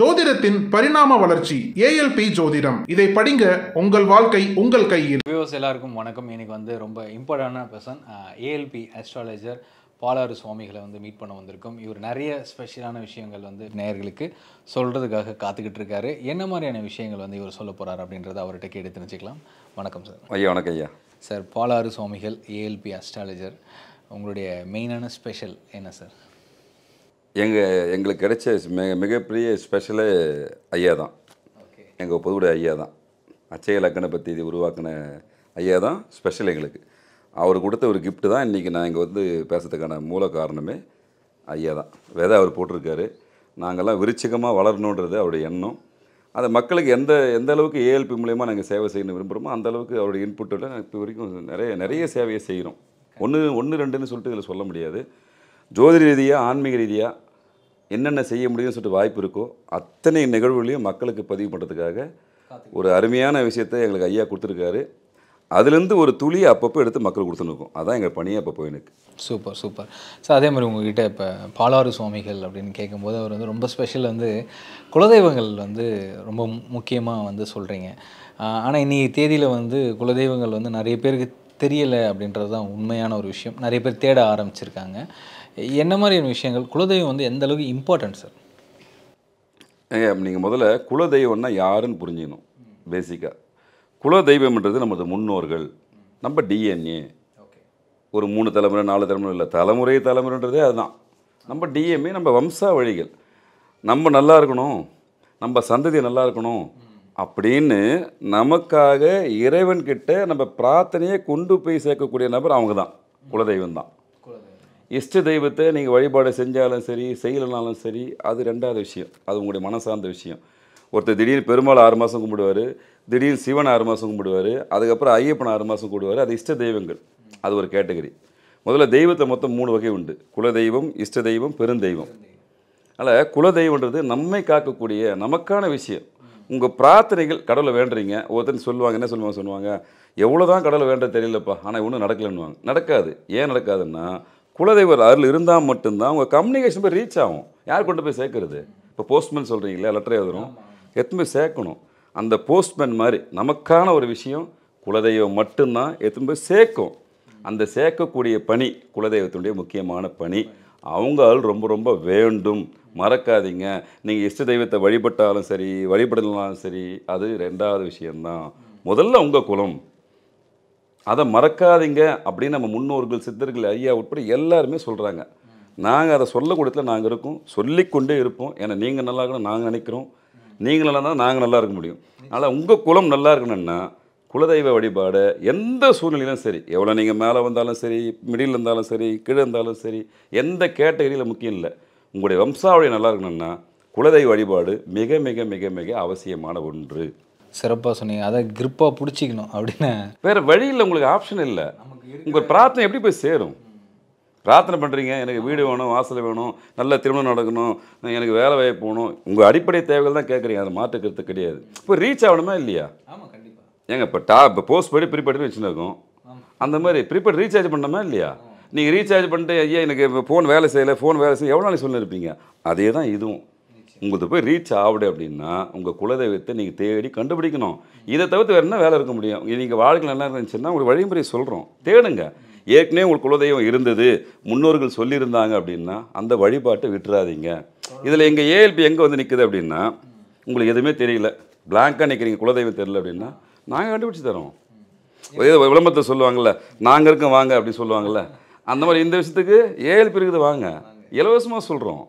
ஜோதிடத்தின் பரிணாம வளர்ச்சி ஏஎல்பி ஜோதிடம் இதை படிங்க உங்கள் வாழ்க்கை உங்கள் கையில் வியூவர்ஸ் எல்லாருக்கும் வணக்கம் எனக்கு வந்து ரொம்ப இம்பார்ட்டண்டான பர்சன் ஏஎல்பி அஸ்ட்ராலஜர் பாலாறு சுவாமிகளை வந்து மீட் பண்ண வந்திருக்கோம் இவர் நிறைய ஸ்பெஷலான விஷயங்கள் வந்து நேயர்களுக்கு சொல்கிறதுக்காக காத்துக்கிட்டு இருக்காரு என்ன மாதிரியான விஷயங்கள் வந்து இவர் சொல்ல போகிறார் அப்படின்றத அவர்கிட்ட கேட்டு தெரிஞ்சுக்கலாம் வணக்கம் சார் ஐயா வணக்கம் ஐயா சார் பாலாறு சுவாமிகள் ஏஎல்பி அஸ்ட்ராலஜர் உங்களுடைய மெயினான ஸ்பெஷல் என்ன சார் எங்கள் எங்களுக்கு கிடைச்ச மிக மிகப்பெரிய ஸ்பெஷலு ஐயா தான் எங்கள் பொதுவுடைய ஐயா தான் அச்சய இலக்கணை பற்றி இது உருவாக்கின ஐயா தான் ஸ்பெஷல் எங்களுக்கு அவர் கொடுத்த ஒரு கிஃப்ட்டு தான் இன்றைக்கி நான் இங்கே வந்து பேசுறதுக்கான மூல காரணமே ஐயா தான் வெதை அவர் போட்டிருக்காரு நாங்கள்லாம் விருச்சிகமாக வளரணுன்றது அவருடைய எண்ணம் அது மக்களுக்கு எந்த எந்த அளவுக்கு ஏஎல்பி மூலயமா நாங்கள் சேவை செய்யணும் விரும்புகிறோமோ அந்த அளவுக்கு அவருடைய இன்புட்டில் இப்போ வரைக்கும் நிறைய நிறைய சேவையை செய்கிறோம் ஒன்று ஒன்று ரெண்டுன்னு சொல்லிட்டு இதில் சொல்ல முடியாது ஜோதிட ரீதியாக ஆன்மீக ரீதியாக என்னென்ன செய்ய முடியும்னு சொல்லிட்டு வாய்ப்பு இருக்கோ அத்தனை நிகழ்வுகளையும் மக்களுக்கு பதிவு பண்ணுறதுக்காக ஒரு அருமையான விஷயத்தை எங்களுக்கு ஐயா கொடுத்துருக்காரு அதுலேருந்து ஒரு துளி அப்பப்போ எடுத்து மக்கள் கொடுத்துருக்கோம் அதான் எங்கள் பணியே அப்போ எனக்கு சூப்பர் சூப்பர் சார் அதே மாதிரி உங்ககிட்ட இப்போ பாலாறு சுவாமிகள் அப்படின்னு கேட்கும்போது அவர் வந்து ரொம்ப ஸ்பெஷல் வந்து குலதெய்வங்கள் வந்து ரொம்ப முக்கியமாக வந்து சொல்கிறீங்க ஆனால் இன்றைக்கி தேதியில் வந்து குலதெய்வங்கள் வந்து நிறைய பேருக்கு தெரியலை அப்படின்றது தான் உண்மையான ஒரு விஷயம் நிறைய பேர் தேட ஆரம்பிச்சிருக்காங்க என்ன மாதிரியான விஷயங்கள் குலதெய்வம் வந்து எந்த அளவுக்கு இம்பார்ட்டன்ட் சார் நீங்கள் முதல்ல குலதெய்வம்னா யாருன்னு புரிஞ்சுக்கணும் பேசிக்காக குலதெய்வம்ன்றது நமது முன்னோர்கள் நம்ம டிஎன்ஏ ஒரு மூணு தலைமுறை நாலு தலைமுறை இல்லை தலைமுறை தலைமுறைன்றதே அதுதான் நம்ம டிஎம்ஏ நம்ம வம்சா வழிகள் நம்ம நல்லா இருக்கணும் நம்ம சந்ததி நல்லா இருக்கணும் அப்படின்னு நமக்காக இறைவன்கிட்ட நம்ம பிரார்த்தனையை கொண்டு போய் சேர்க்கக்கூடிய நபர் அவங்க தான் குலதெய்வம் தான் இஷ்ட தெய்வத்தை நீங்கள் வழிபாடு செஞ்சாலும் சரி செய்யலைனாலும் சரி அது ரெண்டாவது விஷயம் அது உங்களுடைய மனசார்ந்த விஷயம் ஒருத்தர் திடீர்னு பெருமாள் ஆறு மாதம் கும்பிடுவார் திடீர்னு சிவன் ஆறு மாதம் கும்பிடுவார் அதுக்கப்புறம் ஐயப்பன் ஆறு மாதம் கூடுவார் அது இஷ்ட தெய்வங்கள் அது ஒரு கேட்டகரி முதல்ல தெய்வத்தை மொத்தம் மூணு வகை உண்டு குலதெய்வம் இஷ்ட தெய்வம் பெருந்தெய்வம் அதில் குலதெய்வன்றது நம்மை காக்கக்கூடிய நமக்கான விஷயம் உங்கள் பிரார்த்தனைகள் கடவுளை வேண்டுறீங்க ஒருத்தன் சொல்லுவாங்க என்ன சொல்லுவாங்க சொல்லுவாங்க எவ்வளோ தான் கடவுளை வேண்டது தெரியலப்பா ஆனால் ஒன்றும் நடக்கலைன்னுவாங்க நடக்காது ஏன் நடக்காதுன்னா குலதெய்வர் அருள் இருந்தால் மட்டும்தான் உங்கள் கம்யூனிகேஷன் போய் ரீச் ஆகும் யார் கொண்டு போய் சேர்க்குறது இப்போ போஸ்ட்மேன் சொல்கிறீங்களா லெட்டர் எழுதுகிறோம் எத்தனை போய் சேர்க்கணும் அந்த போஸ்ட்மேன் மாதிரி நமக்கான ஒரு விஷயம் குலதெய்வம் மட்டும்தான் எத்தனை போய் சேர்க்கும் அந்த சேர்க்கக்கூடிய பணி குலதெய்வத்தினுடைய முக்கியமான பணி அவங்க ஆள் ரொம்ப ரொம்ப வேண்டும் மறக்காதீங்க நீங்கள் இஷ்ட தெய்வத்தை வழிபட்டாலும் சரி வழிபடலாம் சரி அது ரெண்டாவது விஷயந்தான் முதல்ல உங்கள் குலம் அதை மறக்காதீங்க அப்படின்னு நம்ம முன்னோர்கள் சித்தர்கள் ஐயா உட்பட எல்லாருமே சொல்கிறாங்க நாங்கள் அதை சொல்லக்கூடத்தில் நாங்கள் இருக்கோம் சொல்லிக்கொண்டே இருப்போம் ஏன்னா நீங்கள் நல்லா இருக்கணும் நாங்கள் நினைக்கிறோம் நீங்கள் நல்லா இருந்தால் நாங்கள் நல்லா இருக்க முடியும் அதனால் உங்கள் குலம் நல்லா இருக்கணும்னா குலதெய்வ வழிபாடு எந்த சூழ்நிலையிலும் சரி எவ்வளோ நீங்கள் மேலே வந்தாலும் சரி மிடில் இருந்தாலும் சரி கீழே இருந்தாலும் சரி எந்த கேட்டகரியில் முக்கியம் இல்லை உங்களுடைய வம்சாவளி நல்லா இருக்கணும்னா குலதெய்வ வழிபாடு மிக மிக மிக மிக அவசியமான ஒன்று சிறப்பாக சொன்னீங்க அதை கிருப்பாக பிடிச்சிக்கணும் அப்படின்னு வேறு வழியில் உங்களுக்கு ஆப்ஷன் இல்லை உங்கள் பிரார்த்தனை எப்படி போய் சேரும் பிரார்த்தனை பண்ணுறீங்க எனக்கு வீடு வேணும் வாசல் வேணும் நல்ல திருமணம் நடக்கணும் எனக்கு வேலை வாய்ப்பு போகணும் உங்கள் அடிப்படை தேவைகள் தான் கேட்குறீங்க அதை மாற்றுக்கிறது கிடையாது இப்போ ரீச் ஆகணுமா இல்லையா ஏங்க இப்போ டா இப்போ போஸ்ட் படி ப்ரீபெய்டுன்னு வச்சுருக்கோம் அந்த மாதிரி ப்ரீபெய்டு ரீசார்ஜ் பண்ணோமா இல்லையா நீங்கள் ரீசார்ஜ் பண்ணிட்டு ஐயா எனக்கு ஃபோன் வேலை செய்யலை ஃபோன் வேலை செய்ய எவ்வளோ நாளைக்கு சொல்லியிருப்பீங்க அதே தான் இதுவும் உங்களுக்கு போய் ரீச் ஆகுது அப்படின்னா உங்கள் குலதெய்வத்தை நீங்கள் தேடி கண்டுபிடிக்கணும் இதை தவிர்த்து வேறு என்ன வேலை இருக்க முடியும் நீங்கள் வாழ்க்கையில் நல்லா இருந்துச்சுன்னா உங்களுக்கு வழிமுறை சொல்கிறோம் தேடுங்க ஏற்கனவே உங்கள் குலதெய்வம் இருந்தது முன்னோர்கள் சொல்லியிருந்தாங்க அப்படின்னா அந்த வழிபாட்டை விட்டுறாதீங்க இதில் எங்கள் ஏஎல்பி எங்கே வந்து நிற்குது அப்படின்னா உங்களுக்கு எதுவுமே தெரியல பிளாங்காக நிற்கிறீங்க குலதெய்வம் தெரியல அப்படின்னா நாங்கள் கண்டுபிடிச்சி தரோம் விளம்பரத்தை சொல்லுவாங்கள்ல நாங்கள் இருக்கோம் வாங்க அப்படின்னு சொல்லுவாங்கள்ல அந்த மாதிரி இந்த விஷயத்துக்கு ஏஎல்பி இருக்குது வாங்க இலவசமாக சொல்கிறோம்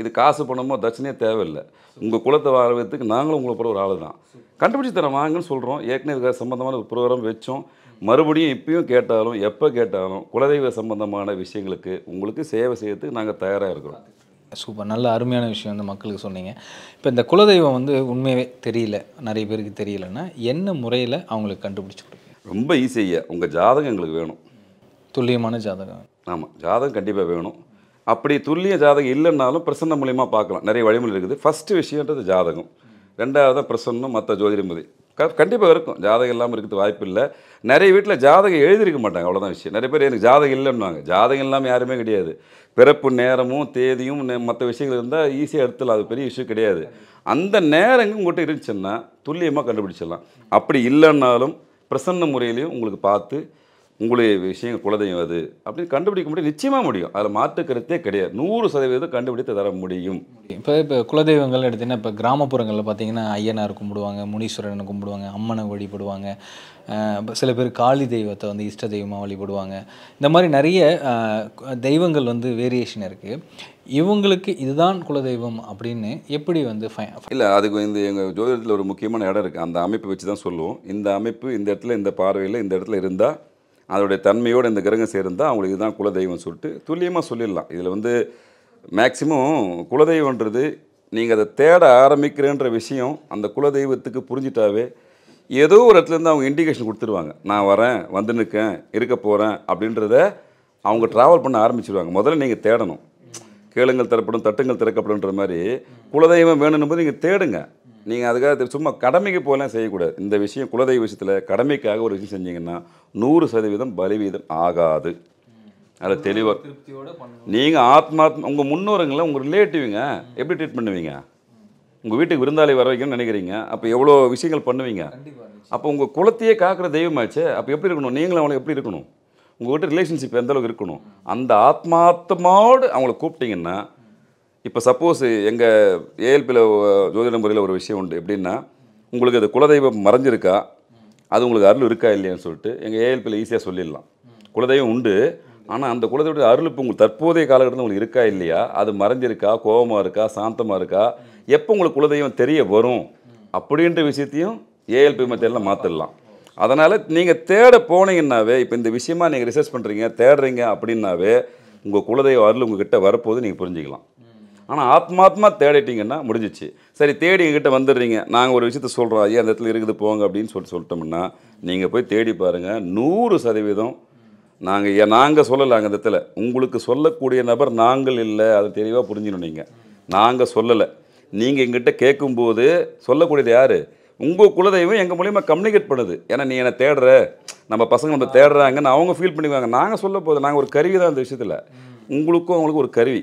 இது காசு பணமோ தட்சணையே தேவையில்லை உங்கள் குலத்தை வாழ்வதுக்கு நாங்களும் உங்களை போல ஒரு ஆள் தான் கண்டுபிடிச்சி தர வாங்கன்னு சொல்கிறோம் ஏற்கனவே சம்மந்தமான ஒரு ப்ரோக்ராம் வச்சோம் மறுபடியும் இப்பயும் கேட்டாலும் எப்போ கேட்டாலும் குலதெய்வ சம்பந்தமான விஷயங்களுக்கு உங்களுக்கு சேவை செய்யறதுக்கு நாங்கள் தயாராக இருக்கிறோம் சூப்பர் நல்ல அருமையான விஷயம் வந்து மக்களுக்கு சொன்னீங்க இப்போ இந்த குலதெய்வம் வந்து உண்மையே தெரியல நிறைய பேருக்கு தெரியலன்னா என்ன முறையில் அவங்களுக்கு கண்டுபிடிச்சி கொடுப்பீங்க ரொம்ப ஈஸியாக உங்கள் ஜாதகம் எங்களுக்கு வேணும் துல்லியமான ஜாதகம் ஆமாம் ஜாதகம் கண்டிப்பாக வேணும் அப்படி துல்லிய ஜாதகம் இல்லைன்னாலும் பிரசன்ன மூலியமாக பார்க்கலாம் நிறைய வழிமுறை இருக்குது ஃபஸ்ட்டு விஷயன்றது ஜாதகம் ரெண்டாவது பிரசன்னம் மற்ற ஜோதிடமதி க கண்டிப்பாக இருக்கும் ஜாதகம் இல்லாமல் இருக்கிறது வாய்ப்பு இல்லை நிறைய வீட்டில் ஜாதகம் எழுதியிருக்க மாட்டாங்க அவ்வளோதான் விஷயம் நிறைய பேர் எனக்கு ஜாதகம் இல்லைன்னாங்க ஜாதகம் இல்லாமல் யாருமே கிடையாது பிறப்பு நேரமும் தேதியும் மற்ற விஷயங்கள் இருந்தால் ஈஸியாக எடுத்துடலாம் அது பெரிய இஷ்யூ கிடையாது அந்த நேரங்க உங்கள்கிட்ட இருந்துச்சுன்னா துல்லியமாக கண்டுபிடிச்சிடலாம் அப்படி இல்லைன்னாலும் பிரசன்ன முறையிலையும் உங்களுக்கு பார்த்து உங்களுடைய விஷயம் குலதெய்வம் அது அப்படின்னு கண்டுபிடிக்க முடியும் நிச்சயமாக முடியும் அதில் மாற்றுக்கிறதே கிடையாது நூறு சதவீதம் கண்டுபிடித்து தர முடியும் இப்போ இப்போ குலதெய்வங்கள்னு எடுத்திங்கன்னா இப்போ கிராமப்புறங்களில் பார்த்தீங்கன்னா ஐயனார் கும்பிடுவாங்க முனீஸ்வரனை கும்பிடுவாங்க அம்மனை வழிபடுவாங்க சில பேர் காளி தெய்வத்தை வந்து இஷ்ட தெய்வமாக வழிபடுவாங்க இந்த மாதிரி நிறைய தெய்வங்கள் வந்து வேரியேஷன் இருக்குது இவங்களுக்கு இதுதான் குலதெய்வம் அப்படின்னு எப்படி வந்து இல்லை அதுக்கு இந்த எங்கள் ஜோதிடத்தில் ஒரு முக்கியமான இடம் இருக்குது அந்த அமைப்பை வச்சு தான் சொல்லுவோம் இந்த அமைப்பு இந்த இடத்துல இந்த பார்வையில் இந்த இடத்துல இருந்தால் அதோடைய தன்மையோடு இந்த கிரகம் சேர்ந்தால் அவங்களுக்கு இதுதான் குலதெய்வம் சொல்லிட்டு துல்லியமாக சொல்லிடலாம் இதில் வந்து மேக்சிமம் குலதெய்வன்றது நீங்கள் அதை தேட ஆரம்பிக்கிறேன்ற விஷயம் அந்த குலதெய்வத்துக்கு புரிஞ்சிட்டாவே ஏதோ ஒரு இடத்துலேருந்து அவங்க இண்டிகேஷன் கொடுத்துருவாங்க நான் வரேன் வந்து நிற்கேன் இருக்க போகிறேன் அப்படின்றத அவங்க ட்ராவல் பண்ண ஆரம்பிச்சிருவாங்க முதல்ல நீங்கள் தேடணும் கேளுங்கள் தரப்படும் தட்டுங்கள் திறக்கப்படும்ன்ற மாதிரி குலதெய்வம் வேணும்னு போது நீங்கள் தேடுங்க நீங்கள் அதுக்காக சும்மா கடமைக்கு போகலாம் செய்யக்கூடாது இந்த விஷயம் குலதெய்வ விஷயத்தில் கடமைக்காக ஒரு விஷயம் செஞ்சீங்கன்னா நூறு சதவீதம் பலிவீதம் ஆகாது அது தெளிவாக நீங்கள் ஆத்மாத்மா உங்கள் முன்னோருங்களை உங்கள் ரிலேட்டிவ்ங்க எப்படி ட்ரீட் பண்ணுவீங்க உங்கள் வீட்டுக்கு விருந்தாளி வர வைக்கணும்னு நினைக்கிறீங்க அப்போ எவ்வளோ விஷயங்கள் பண்ணுவீங்க அப்போ உங்கள் குலத்தையே காக்கிற தெய்வமாச்சு அப்போ எப்படி இருக்கணும் நீங்களும் அவங்களை எப்படி இருக்கணும் உங்கள்கிட்ட ரிலேஷன்ஷிப் எந்த அளவுக்கு இருக்கணும் அந்த ஆத்மாத்தமோடு அவங்கள கூப்பிட்டிங்கன்னா இப்போ சப்போஸ் எங்கள் ஏஎல்பியில் ஜோதிட முறையில் ஒரு விஷயம் உண்டு எப்படின்னா உங்களுக்கு அது குலதெய்வம் மறைஞ்சிருக்கா அது உங்களுக்கு அருள் இருக்கா இல்லையான்னு சொல்லிட்டு எங்கள் ஏஎல்பியில் ஈஸியாக சொல்லிடலாம் குலதெய்வம் உண்டு ஆனால் அந்த குலதெய்வத்தை அருள் இப்போ உங்களுக்கு தற்போதைய காலகட்டத்தில் உங்களுக்கு இருக்கா இல்லையா அது மறைஞ்சிருக்கா கோபமாக இருக்கா சாந்தமாக இருக்கா எப்போ உங்களுக்கு குலதெய்வம் தெரிய வரும் அப்படின்ற விஷயத்தையும் ஏஎல்பி மத்தியெல்லாம் மாற்றிடலாம் அதனால் நீங்கள் தேட போனீங்கன்னாவே இப்போ இந்த விஷயமா நீங்கள் ரிசர்ச் பண்ணுறீங்க தேடுறீங்க அப்படின்னாவே உங்கள் குலதெய்வ அருள் உங்ககிட்ட வரப்போது நீங்கள் புரிஞ்சுக்கலாம் ஆனால் ஆத்மாத்மா தேடிட்டிங்கன்னா முடிஞ்சிச்சு சரி தேடி எங்கிட்ட வந்துடுறீங்க நாங்கள் ஒரு விஷயத்த சொல்கிறோம் ஐயா அந்த இடத்துல இருக்குது போங்க அப்படின்னு சொல்லி சொல்லிட்டோம்னா நீங்கள் போய் தேடி பாருங்கள் நூறு சதவீதம் நாங்கள் நாங்கள் சொல்லலை அந்த இடத்துல உங்களுக்கு சொல்லக்கூடிய நபர் நாங்கள் இல்லை அதை தெளிவாக புரிஞ்சிடணும் நீங்கள் நாங்கள் சொல்லலை நீங்கள் எங்கிட்ட கேட்கும்போது சொல்லக்கூடியது யார் உங்கள் குலதெய்வம் எங்கள் மூலியமாக கம்யூனிகேட் பண்ணுது ஏன்னா நீ என்னை தேடுற நம்ம பசங்க நம்ம தேடுறாங்கன்னு அவங்க ஃபீல் பண்ணிக்குவாங்க நாங்கள் சொல்ல போது நாங்கள் ஒரு கருவி தான் அந்த விஷயத்தில் உங்களுக்கும் அவங்களுக்கும் ஒரு கருவி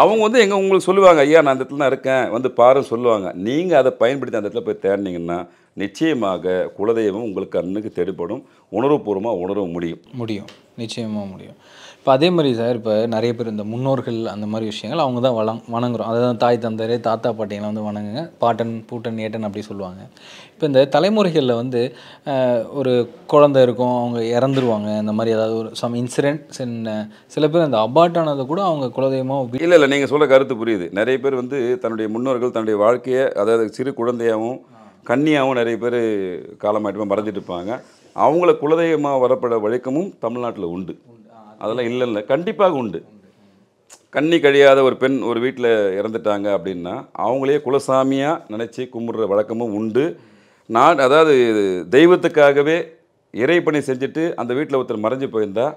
அவங்க வந்து எங்கே உங்களுக்கு சொல்லுவாங்க ஐயா நான் அந்த இடத்துல தான் இருக்கேன் வந்து பாரு சொல்லுவாங்க நீங்கள் அதை பயன்படுத்தி அந்த இடத்துல போய் தேடினீங்கன்னா நிச்சயமாக குலதெய்வம் உங்களுக்கு கண்ணுக்கு தெளிப்படும் உணர்வுபூர்வமாக உணர முடியும் முடியும் நிச்சயமாக முடியும் இப்போ அதே மாதிரி சார் இப்போ நிறைய பேர் இந்த முன்னோர்கள் அந்த மாதிரி விஷயங்கள் அவங்க தான் வளங் வணங்குறோம் தான் தாய் தந்தர் தாத்தா பாட்டியெல்லாம் வந்து வணங்குங்க பாட்டன் பூட்டன் ஏட்டன் அப்படி சொல்லுவாங்க இப்போ இந்த தலைமுறைகளில் வந்து ஒரு குழந்தை இருக்கும் அவங்க இறந்துருவாங்க இந்த மாதிரி ஏதாவது ஒரு சம் இன்சிடென்ட்ஸ் என்ன சில பேர் அந்த அபார்ட் கூட அவங்க குலதெய்வமாக இல்லை இல்லை நீங்கள் சொல்ல கருத்து புரியுது நிறைய பேர் வந்து தன்னுடைய முன்னோர்கள் தன்னுடைய வாழ்க்கையை அதாவது சிறு குழந்தையாகவும் கன்னியாகவும் நிறைய பேர் காலமாயிட்டு மறந்துட்டு இருப்பாங்க அவங்கள குலதெய்வமாக வரப்பட வழக்கமும் தமிழ்நாட்டில் உண்டு அதெல்லாம் இல்லை இல்லை கண்டிப்பாக உண்டு கண்ணி கழியாத ஒரு பெண் ஒரு வீட்டில் இறந்துட்டாங்க அப்படின்னா அவங்களே குலசாமியாக நினச்சி கும்பிட்ற வழக்கமும் உண்டு நான் அதாவது தெய்வத்துக்காகவே இறைப்பணி செஞ்சுட்டு அந்த வீட்டில் ஒருத்தர் மறைஞ்சு போயிருந்தால்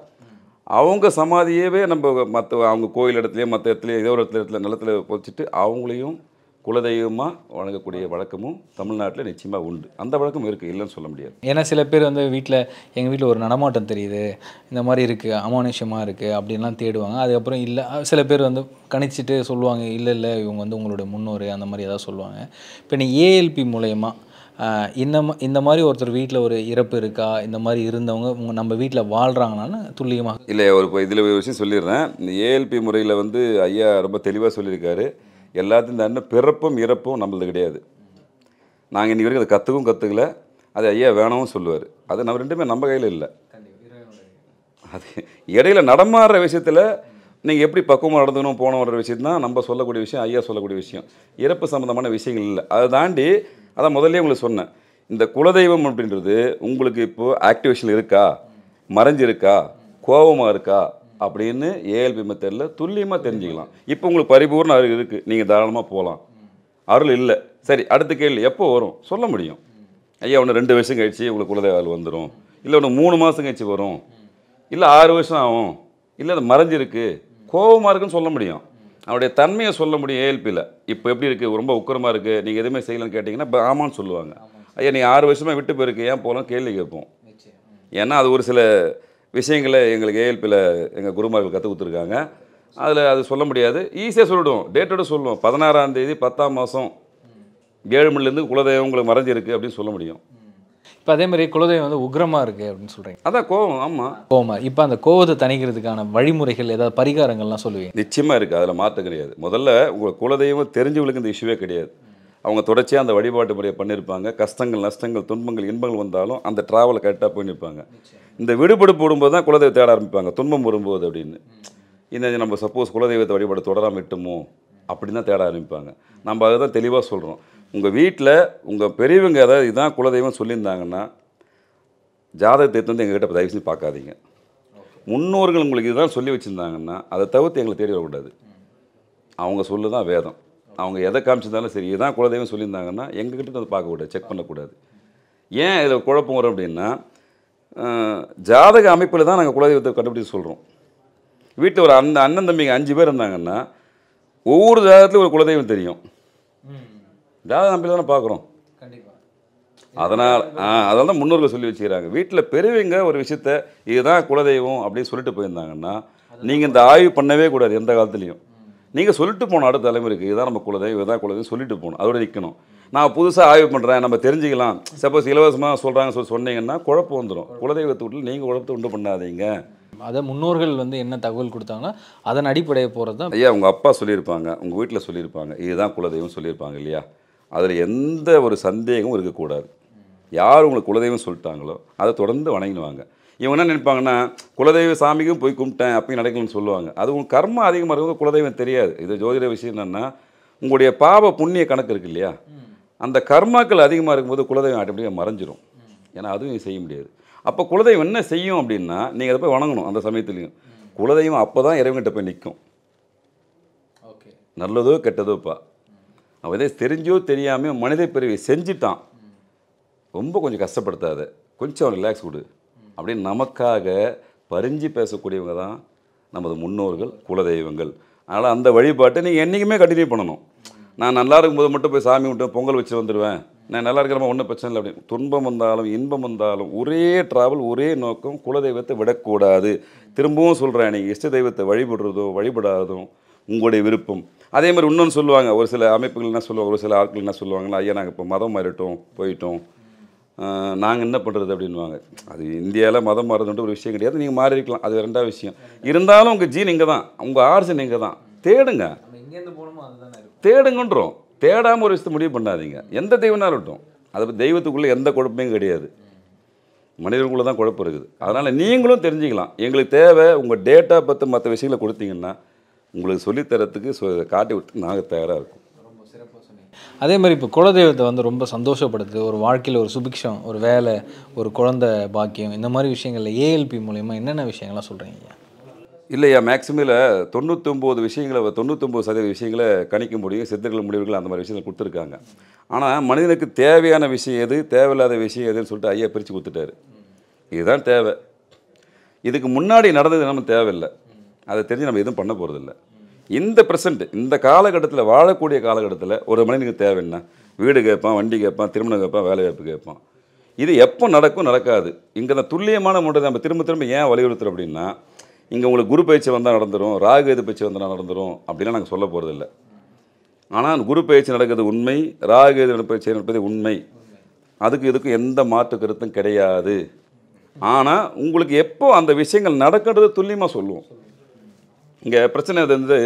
அவங்க சமாதியவே நம்ம மற்ற அவங்க கோயில் இடத்துலையும் மற்ற இடத்துலையும் ஏதோ ஒரு இடத்துல இடத்துல நிலத்தில் பொதிச்சிட்டு அவங்களையும் குலதெய்வமாக வழங்கக்கூடிய வழக்கமும் தமிழ்நாட்டில் நிச்சயமாக உண்டு அந்த வழக்கம் இருக்குது இல்லைன்னு சொல்ல முடியாது ஏன்னா சில பேர் வந்து வீட்டில் எங்கள் வீட்டில் ஒரு நடமாட்டம் தெரியுது இந்த மாதிரி இருக்குது அமானுஷமாக இருக்குது அப்படின்லாம் தேடுவாங்க அதுக்கப்புறம் இல்லை சில பேர் வந்து கணிச்சுட்டு சொல்லுவாங்க இல்லை இல்லை இவங்க வந்து உங்களுடைய முன்னோர் அந்த மாதிரி ஏதாவது சொல்லுவாங்க இப்போ நீ ஏஎல்பி மூலயமா இந்த இந்த மாதிரி ஒருத்தர் வீட்டில் ஒரு இறப்பு இருக்கா இந்த மாதிரி இருந்தவங்க நம்ம வீட்டில் வாழ்கிறாங்களான்னு துல்லியமாக இல்லை ஒரு இப்போ இதில் ஒரு விஷயம் சொல்லிடுறேன் இந்த ஏஎல்பி முறையில் வந்து ஐயா ரொம்ப தெளிவாக சொல்லியிருக்காரு எல்லாத்தையும் தாண்டி பிறப்பும் இறப்பும் நம்மளது கிடையாது நாங்கள் இன்றைக்கி வரைக்கும் அதை கற்றுக்கும் கற்றுக்கல அது ஐயா வேணவும் சொல்லுவார் அது நம்ம ரெண்டுமே நம்ம கையில் இல்லை அது இடையில் நடமாடுற விஷயத்தில் நீங்கள் எப்படி பக்குவமாக நடந்துக்கணும் போனோன்ற வர்ற தான் நம்ம சொல்லக்கூடிய விஷயம் ஐயா சொல்லக்கூடிய விஷயம் இறப்பு சம்மந்தமான விஷயங்கள் இல்லை அதை தாண்டி அதான் முதல்ல உங்களுக்கு சொன்னேன் இந்த குலதெய்வம் அப்படின்றது உங்களுக்கு இப்போது ஆக்டிவேஷன் இருக்கா மறைஞ்சிருக்கா கோபமாக இருக்கா அப்படின்னு ஏஎல்பி மெத்தடில் துல்லியமாக தெரிஞ்சுக்கலாம் இப்போ உங்களுக்கு பரிபூர்ணம் அருள் இருக்குது நீங்கள் தாராளமாக போகலாம் அருள் இல்லை சரி அடுத்த கேள்வி எப்போ வரும் சொல்ல முடியும் ஐயா ஒன்று ரெண்டு வருஷம் கழிச்சு உங்களுக்கு குலதெய்வால் வந்துடும் இல்லை ஒன்று மூணு மாதம் கழிச்சு வரும் இல்லை ஆறு வருஷம் ஆகும் இல்லை அது மறைஞ்சிருக்கு கோபமாக இருக்குன்னு சொல்ல முடியும் அவனுடைய தன்மையை சொல்ல முடியும் ஏஎல்பியில் இப்போ எப்படி இருக்குது ரொம்ப உக்கரமாக இருக்குது நீங்கள் எதுவுமே செய்யலன்னு கேட்டிங்கன்னா இப்போ ஆமான்னு சொல்லுவாங்க ஐயா நீங்கள் ஆறு வருஷமாக விட்டு போயிருக்கு ஏன் போகலாம் கேள்வி கேட்போம் ஏன்னா அது ஒரு சில விஷயங்களை எங்களுக்கு ஏஎல்பியில் எங்கள் குருமார்கள் கற்றுக் கொடுத்துருக்காங்க அதில் அது சொல்ல முடியாது ஈஸியாக சொல்லிவிடுவோம் டேட்டோட சொல்லுவோம் பதினாறாம் தேதி பத்தாம் மாதம் ஏழு மணிலேருந்து குலதெய்வம் உங்களுக்கு மறைஞ்சிருக்கு அப்படின்னு சொல்ல முடியும் இப்போ அதே மாதிரி குலதெய்வம் வந்து உக்ரமாக இருக்குது அப்படின்னு சொல்கிறீங்க அதான் கோவம் ஆமாம் கோவமாக இப்போ அந்த கோவத்தை தணிக்கிறதுக்கான வழிமுறைகள் ஏதாவது பரிகாரங்கள்லாம் சொல்லுவீங்க நிச்சயமாக இருக்குது அதில் மாற்ற கிடையாது முதல்ல உங்கள் குலதெய்வம் தெரிஞ்சவங்களுக்கு இந்த இஷ்யூவே கிடையாது அவங்க தொடர்ச்சியாக அந்த வழிபாட்டு முறையை பண்ணியிருப்பாங்க கஷ்டங்கள் நஷ்டங்கள் துன்பங்கள் இன்பங்கள் வந்தாலும் அந்த ட்ராவலை கரெக்டாக போய் நிற்பாங்க இந்த விடுபடு போடும்போது தான் குலதெய்வம் தேட ஆரம்பிப்பாங்க துன்பம் வரும்போது அப்படின்னு இந்த நம்ம சப்போஸ் குலதெய்வத்தை வழிபாடு தொடராமல் விட்டுமோ அப்படின்னு தான் தேட ஆரம்பிப்பாங்க நம்ம அதை தான் தெளிவாக சொல்கிறோம் உங்கள் வீட்டில் உங்கள் பெரியவங்க ஏதாவது இதான் குலதெய்வம் சொல்லியிருந்தாங்கன்னா ஜாதகத்தை வந்து எங்ககிட்ட தயவு செஞ்சு பார்க்காதீங்க முன்னோர்கள் உங்களுக்கு இதுதான் சொல்லி வச்சுருந்தாங்கன்னா அதை தவிர்த்து எங்களை தேடி வரக்கூடாது அவங்க சொல்லு தான் வேதம் அவங்க எதை காமிச்சிருந்தாலும் சரி இதான் குலதெய்வம் சொல்லியிருந்தாங்கன்னா எங்ககிட்ட அதை பார்க்கக்கூடாது செக் பண்ணக்கூடாது ஏன் இதில் குழப்பம் வரும் அப்படின்னா ஜாதக அமைப்பில் தான் நாங்கள் குலதெய்வத்தை கண்டுபிடிச்சு சொல்கிறோம் வீட்டில் ஒரு அந்த அண்ணன் தம்பிங்க அஞ்சு பேர் இருந்தாங்கன்னா ஒவ்வொரு ஜாதகத்துலையும் ஒரு குலதெய்வம் தெரியும் ஜாதக அமைப்பில் தானே பார்க்குறோம் அதனால் ஆ அதனால தான் முன்னோர்கள் சொல்லி வச்சுக்கிறாங்க வீட்டில் பெரியவங்க ஒரு விஷயத்த இதுதான் குலதெய்வம் அப்படின்னு சொல்லிட்டு போயிருந்தாங்கன்னா நீங்கள் இந்த ஆய்வு பண்ணவே கூடாது எந்த காலத்துலேயும் நீங்கள் சொல்லிட்டு போன அடுத்த தலைமுறைக்கு இதுதான் நம்ம குலதெய்வம் இதான் குலதெய்வம் சொல்லிட்டு போகணும் அதோட நிற்கணும் நான் புதுசாக ஆய்வு பண்ணுறேன் நம்ம தெரிஞ்சுக்கலாம் சப்போஸ் இலவசமாக சொல்கிறாங்க சொல்லி சொன்னீங்கன்னா குழப்பம் வந்துடும் குலதெய்வத்தை விட்டு நீங்கள் குழப்பத்தை உண்டு பண்ணாதீங்க அதை முன்னோர்கள் வந்து என்ன தகவல் கொடுத்தாங்கன்னா அதன் அடிப்படையை போகிறது தான் ஐயா உங்கள் அப்பா சொல்லியிருப்பாங்க உங்கள் வீட்டில் சொல்லியிருப்பாங்க இதுதான் குலதெய்வம் சொல்லியிருப்பாங்க இல்லையா அதில் எந்த ஒரு சந்தேகமும் இருக்கக்கூடாது யார் உங்களுக்கு குலதெய்வம் சொல்லிட்டாங்களோ அதை தொடர்ந்து வணங்கிடுவாங்க இவங்க என்ன நினைப்பாங்கன்னா குலதெய்வ சாமிக்கும் போய் கும்பிட்டேன் அப்பயும் நடக்கலன்னு சொல்லுவாங்க அது உங்கள் கர்மம் அதிகமாக இருக்கும் குலதெய்வம் தெரியாது இது ஜோதிட விஷயம் என்னென்னா உங்களுடைய பாவ புண்ணிய கணக்கு இருக்குது இல்லையா அந்த கர்மாக்கள் அதிகமாக இருக்கும்போது குலதெய்வம் ஆட்டோமேட்டிக்காக மறைஞ்சிரும் ஏன்னா அதுவும் செய்ய முடியாது அப்போ குலதெய்வம் என்ன செய்யும் அப்படின்னா நீங்கள் அதை போய் வணங்கணும் அந்த சமயத்துலையும் குலதெய்வம் அப்போ தான் இறைவன்கிட்ட போய் நிற்கும் நல்லதோ கெட்டதோப்பா அவ இதே தெரிஞ்சோ தெரியாமல் மனித பிரிவை செஞ்சிட்டான் ரொம்ப கொஞ்சம் கஷ்டப்படுத்தாத கொஞ்சம் அவன் ரிலாக்ஸ் கொடு அப்படின்னு நமக்காக பறிஞ்சு பேசக்கூடியவங்க தான் நமது முன்னோர்கள் குலதெய்வங்கள் அதனால் அந்த வழிபாட்டை நீங்கள் என்றைக்குமே கண்டினியூ பண்ணணும் நான் நல்லா இருக்கும்போது மட்டும் போய் சாமி விட்டு பொங்கல் வச்சு வந்துடுவேன் நான் நல்லா இருக்கிறமா ஒன்றும் பிரச்சனை இல்லை அப்படின்னு துன்பம் வந்தாலும் இன்பம் வந்தாலும் ஒரே ட்ராவல் ஒரே நோக்கம் குலதெய்வத்தை விடக்கூடாது திரும்பவும் சொல்கிறேன் நீங்கள் இஷ்ட தெய்வத்தை வழிபடுறதோ வழிபடாதோ உங்களுடைய விருப்பம் அதே மாதிரி இன்னொன்று சொல்லுவாங்க ஒரு சில அமைப்புகள் என்ன சொல்லுவாங்க ஒரு சில ஆட்கள் என்ன சொல்லுவாங்கன்னா ஐயா நாங்கள் இப்போ மதம் மாறிட்டோம் போயிட்டோம் நாங்கள் என்ன பண்ணுறது அப்படின்வாங்க அது இந்தியாவில் மதம் மாறுதுன்ற ஒரு விஷயம் கிடையாது நீங்கள் மாறி இருக்கலாம் அது ரெண்டாவது விஷயம் இருந்தாலும் உங்கள் ஜீன் இங்கே தான் உங்கள் ஆர்சன் இங்கே தான் தேடுங்க தேடுங்கன்றோம் தேடாமல் ஒரு விஷயத்தை முடிவு பண்ணாதீங்க எந்த தெய்வம்னா இருக்கட்டும் அது தெய்வத்துக்குள்ளே எந்த குழப்பமும் கிடையாது மனிதர்களுக்குள்ளே தான் குழப்பம் இருக்குது அதனால் நீங்களும் தெரிஞ்சுக்கலாம் எங்களுக்கு தேவை உங்கள் டேட்டா பற்றி மற்ற விஷயங்களை கொடுத்தீங்கன்னா உங்களுக்கு சொல்லித்தரத்துக்கு காட்டி விட்டு நாங்கள் தயாராக இருக்கும் அதே மாதிரி இப்போ குலதெய்வத்தை வந்து ரொம்ப சந்தோஷப்படுது ஒரு வாழ்க்கையில் ஒரு சுபிக்ஷம் ஒரு வேலை ஒரு குழந்த பாக்கியம் இந்த மாதிரி விஷயங்களில் ஏஎல்பி மூலயமா என்னென்ன விஷயங்கள்லாம் சொல்கிறீங்க இல்லையா மேக்ஸிமில் தொண்ணூத்தொம்பது விஷயங்களை தொண்ணூத்தொம்பது சதவீத விஷயங்களை கணிக்க முடியும் சித்தர்கள் முடிவுகள் அந்த மாதிரி விஷயங்கள் கொடுத்துருக்காங்க ஆனால் மனிதனுக்கு தேவையான விஷயம் எது தேவையில்லாத விஷயம் எதுன்னு சொல்லிட்டு ஐயா பிரித்து கொடுத்துட்டாரு இதுதான் தேவை இதுக்கு முன்னாடி நடந்தது நம்ம தேவையில்லை அதை தெரிஞ்சு நம்ம எதுவும் பண்ண போகிறதில்ல இந்த ப்ரெசென்ட் இந்த காலகட்டத்தில் வாழக்கூடிய காலகட்டத்தில் ஒரு மனிதனுக்கு தேவைன்னா வீடு கேட்பான் வண்டி கேட்பான் திருமணம் கேட்பான் வேலைவாய்ப்பு கேட்பான் இது எப்போ நடக்கும் நடக்காது இங்கே தான் துல்லியமான முறை நம்ம திரும்ப திரும்ப ஏன் வலியுறுத்துறோம் அப்படின்னா இங்கே உங்களுக்கு குரு பயிற்சி வந்தால் நடந்துடும் ராகு எது பயிற்சி வந்தால் நடந்துடும் அப்படின்னா நாங்கள் சொல்ல போகிறதில்ல ஆனால் குரு பயிற்சி நடக்கிறது உண்மை ராகு எது பயிற்சி நடப்பது உண்மை அதுக்கு இதுக்கும் எந்த மாற்று கருத்தும் கிடையாது ஆனால் உங்களுக்கு எப்போ அந்த விஷயங்கள் நடக்கிறது துல்லியமாக சொல்லுவோம் இங்கே பிரச்சனை அது வந்து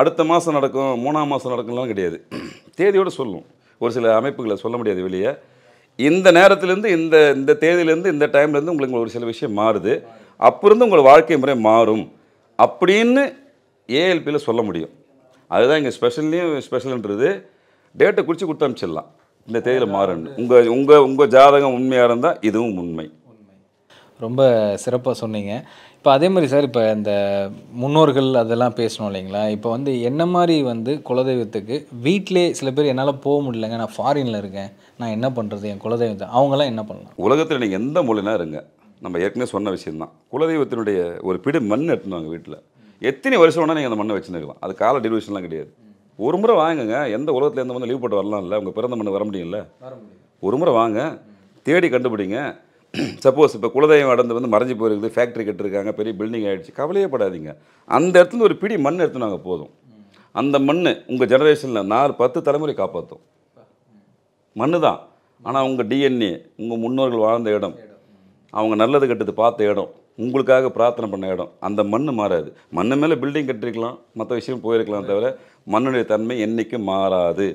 அடுத்த மாதம் நடக்கும் மூணாம் மாதம் நடக்கும்லாம் கிடையாது தேதியோடு சொல்லும் ஒரு சில அமைப்புகளை சொல்ல முடியாது வெளியே இந்த நேரத்துலேருந்து இந்த இந்த தேதியிலேருந்து இந்த டைம்லேருந்து உங்களுக்கு ஒரு சில விஷயம் மாறுது அப்போருந்து உங்கள் வாழ்க்கை முறை மாறும் அப்படின்னு ஏஎல்பியில் சொல்ல முடியும் அதுதான் இங்கே ஸ்பெஷல்லையும் ஸ்பெஷல்ன்றது டேட்டை குறித்து கொடுத்து இந்த தேதியில் மாறுன்னு உங்கள் உங்கள் உங்கள் ஜாதகம் உண்மையாக இருந்தால் இதுவும் உண்மை ரொம்ப சிறப்பாக சொன்னீங்க இப்போ அதே மாதிரி சார் இப்போ இந்த முன்னோர்கள் அதெல்லாம் பேசணும் இல்லைங்களா இப்போ வந்து என்ன மாதிரி வந்து குலதெய்வத்துக்கு வீட்டிலே சில பேர் என்னால் போக முடியலங்க நான் ஃபாரினில் இருக்கேன் நான் என்ன பண்ணுறது என் குலதெய்வத்தை அவங்களாம் என்ன பண்ணலாம் உலகத்தில் நீங்கள் எந்த மொழினா இருங்க நம்ம ஏற்கனவே சொன்ன விஷயம்தான் குலதெய்வத்தினுடைய ஒரு பிடி மண் அவங்க வீட்டில் எத்தனை வருஷம் வேணால் நீங்கள் அந்த மண்ணை வச்சுருக்கலாம் அது கால டிவிஷன்லாம் கிடையாது ஒரு முறை வாங்குங்க எந்த உலகத்தில் எந்த மண்ணில் லீவ் போட்டு வரலாம் இல்லை உங்கள் பிறந்த மண்ணு வர முடியும்ல ஒரு முறை வாங்க தேடி கண்டுபிடிங்க சப்போஸ் இப்போ குலதெய்வம் அடந்து வந்து மறைஞ்சு போயிருக்குது ஃபேக்ட்ரி கட்டிருக்காங்க பெரிய பில்டிங் ஆகிடுச்சு கவலையே படாதீங்க அந்த இடத்துல ஒரு பிடி மண் எடுத்து நாங்கள் போதும் அந்த மண் உங்கள் ஜெனரேஷனில் நாலு பத்து தலைமுறை காப்பாற்றும் மண் தான் ஆனால் உங்கள் டிஎன்ஏ உங்கள் முன்னோர்கள் வாழ்ந்த இடம் அவங்க நல்லது கெட்டது பார்த்த இடம் உங்களுக்காக பிரார்த்தனை பண்ண இடம் அந்த மண் மாறாது மண் மேலே பில்டிங் கட்டிருக்கலாம் மற்ற விஷயம் போயிருக்கலாம் தவிர மண்ணுடைய தன்மை என்றைக்கும் மாறாது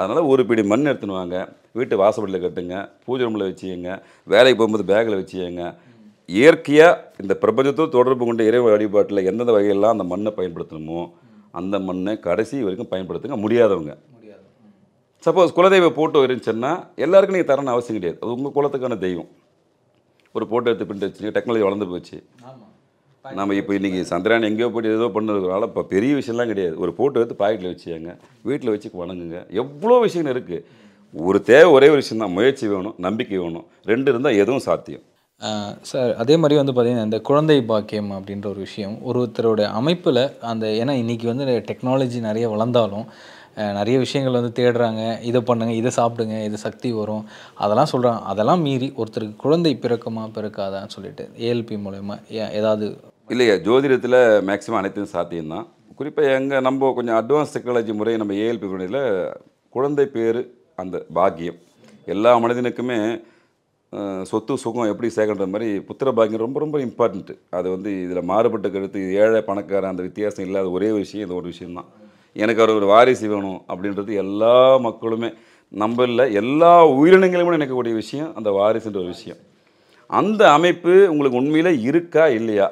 அதனால் ஒரு பிடி மண் எடுத்துன்னு வாங்க வீட்டு வாசப்படியில் கட்டுங்க பூஜை ரூமில் வச்சுக்கோங்க வேலைக்கு போகும்போது பேக்கில் வச்சுக்கோங்க இயற்கையாக இந்த பிரபஞ்சத்தோடு தொடர்பு கொண்ட இறை வழிபாட்டில் எந்தெந்த வகையெல்லாம் அந்த மண்ணை பயன்படுத்தணுமோ அந்த மண்ணை கடைசி வரைக்கும் பயன்படுத்துங்க முடியாதவங்க சப்போஸ் குலதெய்வ போட்டோ இருந்துச்சுன்னா எல்லாருக்கும் நீங்கள் தரணும் அவசியம் கிடையாது அது உங்கள் குலத்துக்கான தெய்வம் ஒரு போட்டோ எடுத்து பிரிண்ட் வச்சுங்க டெக்னாலஜி வளர்ந்து போச்சு நம்ம இப்போ இன்றைக்கி சந்திரான் எங்கேயோ போய்ட்டு ஏதோ பண்ணுறதுனால இப்போ பெரிய விஷயம்லாம் கிடையாது ஒரு போட்டு எடுத்து பாக்கெட்டில் வச்சுக்கோங்க வீட்டில் வச்சு வணங்குங்க எவ்வளோ விஷயம் இருக்குது ஒரு தேவை ஒரே ஒரு விஷயந்தான் முயற்சி வேணும் நம்பிக்கை வேணும் ரெண்டு இருந்தால் எதுவும் சாத்தியம் சார் அதே மாதிரி வந்து பார்த்திங்கன்னா இந்த குழந்தை பாக்கியம் அப்படின்ற ஒரு விஷயம் ஒருத்தரோட அமைப்பில் அந்த ஏன்னா இன்றைக்கி வந்து டெக்னாலஜி நிறைய வளர்ந்தாலும் நிறைய விஷயங்கள் வந்து தேடுறாங்க இதை பண்ணுங்கள் இதை சாப்பிடுங்க இது சக்தி வரும் அதெல்லாம் சொல்கிறாங்க அதெல்லாம் மீறி ஒருத்தருக்கு குழந்தை பிறக்குமா பிறக்காதான்னு சொல்லிட்டு ஏஎல்பி மூலயமா ஏதாவது இல்லையா ஜோதிடத்தில் மேக்ஸிமம் அனைத்தும் சாத்தியம்தான் குறிப்பாக எங்கள் நம்ம கொஞ்சம் அட்வான்ஸ் டெக்னாலஜி முறை நம்ம ஏஎல்பி முறையில் குழந்தை பேர் அந்த பாக்கியம் எல்லா மனிதனுக்குமே சொத்து சுகம் எப்படி சேர்க்கன்ற மாதிரி புத்திர பாக்கியம் ரொம்ப ரொம்ப இம்பார்ட்டன்ட்டு அது வந்து இதில் மாறுபட்ட கருத்து ஏழை பணக்கார அந்த வித்தியாசம் இல்லாத ஒரே விஷயம் இது ஒரு விஷயம்தான் எனக்கு அவர் ஒரு வாரிசு வேணும் அப்படின்றது எல்லா மக்களுமே நம்ம இல்லை எல்லா உயிரினங்களுமே நினைக்கக்கூடிய விஷயம் அந்த வாரிசுன்ற ஒரு விஷயம் அந்த அமைப்பு உங்களுக்கு உண்மையில் இருக்கா இல்லையா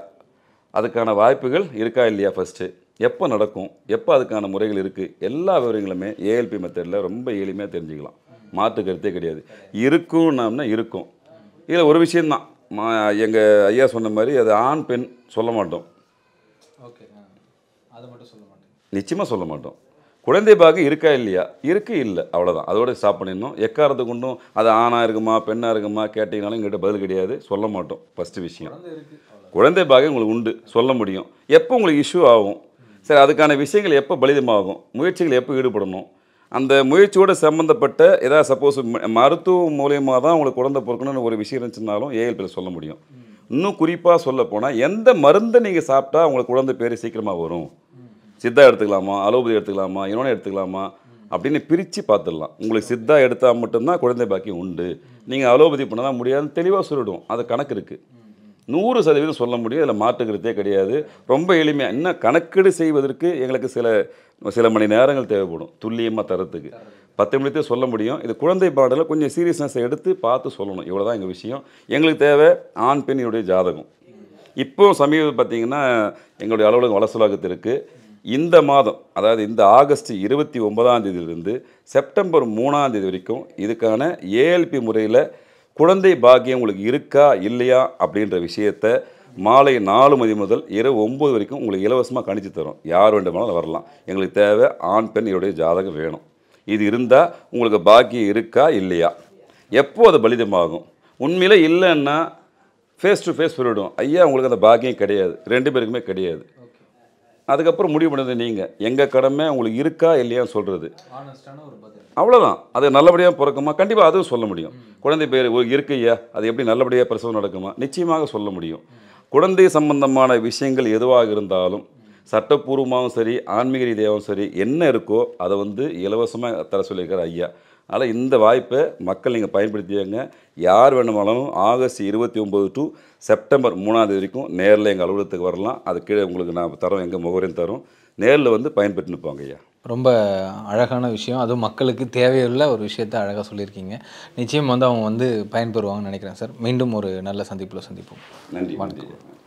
அதுக்கான வாய்ப்புகள் இருக்கா இல்லையா ஃபஸ்ட்டு எப்போ நடக்கும் எப்போ அதுக்கான முறைகள் இருக்குது எல்லா விவரங்களுமே ஏஎல்பி மெத்தடில் ரொம்ப எளிமையாக தெரிஞ்சுக்கலாம் மாற்று கருத்தே கிடையாது இருக்கும்னம்னா இருக்கும் இதில் ஒரு விஷயந்தான் மா எங்கள் ஐயா சொன்ன மாதிரி அது ஆண் பெண் சொல்ல மாட்டோம் நிச்சயமாக சொல்ல மாட்டோம் குழந்தை பாகு இருக்கா இல்லையா இருக்குது இல்லை அவ்வளோதான் அதோட ஸ்டாப் பண்ணிடணும் எக்காரத்து கொண்டும் அது ஆணாக இருக்குமா பெண்ணாக இருக்குமா கேட்டிங்கனாலும் எங்கள்கிட்ட பதில் கிடையாது சொல்ல மாட்டோம் ஃபஸ்ட்டு விஷயம் குழந்தை பாகம் உங்களுக்கு உண்டு சொல்ல முடியும் எப்போ உங்களுக்கு இஷ்யூ ஆகும் சரி அதுக்கான விஷயங்கள் எப்போ பலிதமாகும் முயற்சிகள் எப்போ ஈடுபடணும் அந்த முயற்சியோடு சம்மந்தப்பட்ட ஏதாவது சப்போஸ் மருத்துவ மூலியமாக தான் உங்களுக்கு குழந்தை பொறுக்கணும்னு ஒரு விஷயம் இருந்துச்சுனாலும் ஏஎல்பியில் சொல்ல முடியும் இன்னும் குறிப்பாக சொல்ல போனால் எந்த மருந்தை நீங்கள் சாப்பிட்டா உங்களுக்கு குழந்தை பேர் சீக்கிரமாக வரும் சித்தா எடுத்துக்கலாமா அலோபதி எடுத்துக்கலாமா இன்னொன்று எடுத்துக்கலாமா அப்படின்னு பிரித்து பார்த்துடலாம் உங்களுக்கு சித்தா எடுத்தால் மட்டும்தான் குழந்தை பாக்கியம் உண்டு நீங்கள் அலோபதி பண்ணால் முடியாதுன்னு தெளிவாக சொல்லிவிடுவோம் அது கணக்கு இருக்குது நூறு சதவீதம் சொல்ல முடியும் இதில் மாற்றுக்கிறதே கிடையாது ரொம்ப எளிமையாக இன்னும் கணக்கீடு செய்வதற்கு எங்களுக்கு சில சில மணி நேரங்கள் தேவைப்படும் துல்லியமாக தரத்துக்கு பத்து மணித்தே சொல்ல முடியும் இது குழந்தை பாடலில் கொஞ்சம் சீரியஸ்னஸ் எடுத்து பார்த்து சொல்லணும் இவ்வளோ தான் எங்கள் விஷயம் எங்களுக்கு தேவை ஆண் பெண் ஜாதகம் இப்போ சமீபம் பார்த்திங்கன்னா எங்களுடைய அலுவலகம் வளசலாகத்து இருக்குது இந்த மாதம் அதாவது இந்த ஆகஸ்ட் இருபத்தி ஒன்பதாம் தேதியிலிருந்து செப்டம்பர் மூணாம் தேதி வரைக்கும் இதுக்கான ஏஎல்பி முறையில் குழந்தை பாக்கியம் உங்களுக்கு இருக்கா இல்லையா அப்படின்ற விஷயத்த மாலை நாலு மணி முதல் இரவு ஒம்பது வரைக்கும் உங்களுக்கு இலவசமாக கணிச்சு தரும் யார் வேண்டுமானாலும் வரலாம் எங்களுக்கு தேவை ஆண் பெண் இவருடைய ஜாதகம் வேணும் இது இருந்தால் உங்களுக்கு பாக்கியம் இருக்கா இல்லையா எப்போது அது பலிதமாகும் உண்மையில் இல்லைன்னா ஃபேஸ் டு ஃபேஸ் சொல்லிவிடும் ஐயா உங்களுக்கு அந்த பாக்கியம் கிடையாது ரெண்டு பேருக்குமே கிடையாது அதுக்கப்புறம் முடிவு பண்ணது நீங்கள் எங்கள் கடமை உங்களுக்கு இருக்கா இல்லையான்னு சொல்கிறது அவ்வளோதான் அது நல்லபடியாக பிறக்குமா கண்டிப்பாக அதுவும் சொல்ல முடியும் குழந்தை பேர் இருக்கையா அது எப்படி நல்லபடியாக பிரசவம் நடக்குமா நிச்சயமாக சொல்ல முடியும் குழந்தை சம்பந்தமான விஷயங்கள் எதுவாக இருந்தாலும் சட்டப்பூர்வமாகவும் சரி ஆன்மீக ரீதியாகவும் சரி என்ன இருக்கோ அதை வந்து இலவசமாக தர சொல்லியிருக்கிறார் ஐயா அதனால் இந்த வாய்ப்பை மக்கள் நீங்கள் பயன்படுத்தியங்க யார் வேணுமானாலும் ஆகஸ்ட் இருபத்தி ஒம்பது டு செப்டம்பர் மூணாந்தேதி வரைக்கும் நேரில் எங்கள் அலுவலகத்துக்கு வரலாம் அது கீழே உங்களுக்கு நான் தரோம் எங்கள் முகவரையும் தரோம் நேரில் வந்து பயன்பெற்று நிற்பாங்க ஐயா ரொம்ப அழகான விஷயம் அதுவும் மக்களுக்கு தேவையுள்ள ஒரு விஷயத்த அழகாக சொல்லியிருக்கீங்க நிச்சயம் வந்து அவங்க வந்து பயன்பெறுவாங்கன்னு நினைக்கிறேன் சார் மீண்டும் ஒரு நல்ல சந்திப்பில் சந்திப்போம் நன்றி வணக்கம்